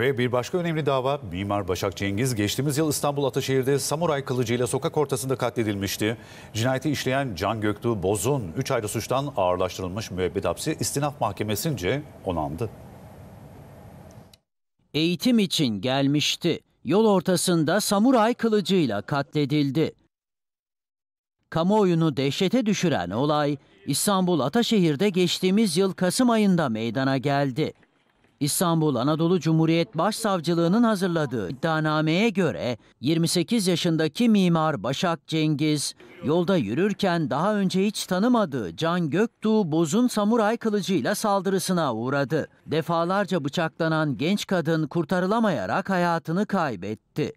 Ve bir başka önemli dava Mimar Başak Cengiz geçtiğimiz yıl İstanbul Ataşehir'de samuray kılıcıyla sokak ortasında katledilmişti. Cinayeti işleyen Can Göktuğ Boz'un 3 ayrı suçtan ağırlaştırılmış müebbet hapsi istinaf mahkemesince onandı. Eğitim için gelmişti. Yol ortasında samuray kılıcıyla katledildi. Kamuoyunu dehşete düşüren olay İstanbul Ataşehir'de geçtiğimiz yıl Kasım ayında meydana geldi. İstanbul Anadolu Cumhuriyet Başsavcılığı'nın hazırladığı iddianameye göre 28 yaşındaki mimar Başak Cengiz yolda yürürken daha önce hiç tanımadığı Can Göktuğ Boz'un samuray kılıcıyla saldırısına uğradı. Defalarca bıçaklanan genç kadın kurtarılamayarak hayatını kaybetti.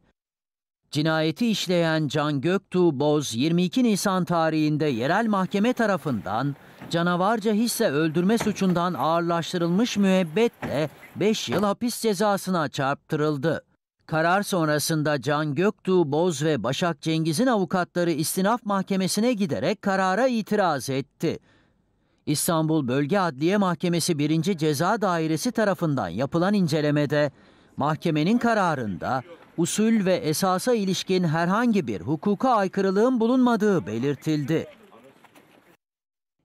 Cinayeti işleyen Can Göktuğ Boz 22 Nisan tarihinde yerel mahkeme tarafından canavarca hisse öldürme suçundan ağırlaştırılmış müebbetle 5 yıl hapis cezasına çarptırıldı. Karar sonrasında Can Göktuğ Boz ve Başak Cengiz'in avukatları istinaf mahkemesine giderek karara itiraz etti. İstanbul Bölge Adliye Mahkemesi 1. Ceza Dairesi tarafından yapılan incelemede mahkemenin kararında usul ve esasa ilişkin herhangi bir hukuka aykırılığın bulunmadığı belirtildi.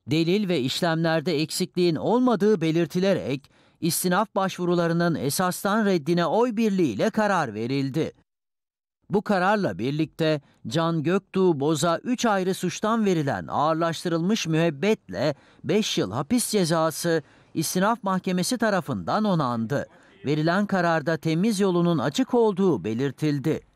Delil ve işlemlerde eksikliğin olmadığı belirtilerek istinaf başvurularının esastan reddine oy birliğiyle karar verildi. Bu kararla birlikte Can Göktuğ Boz'a 3 ayrı suçtan verilen ağırlaştırılmış müebbetle 5 yıl hapis cezası istinaf mahkemesi tarafından onandı verilen kararda temiz yolunun açık olduğu belirtildi.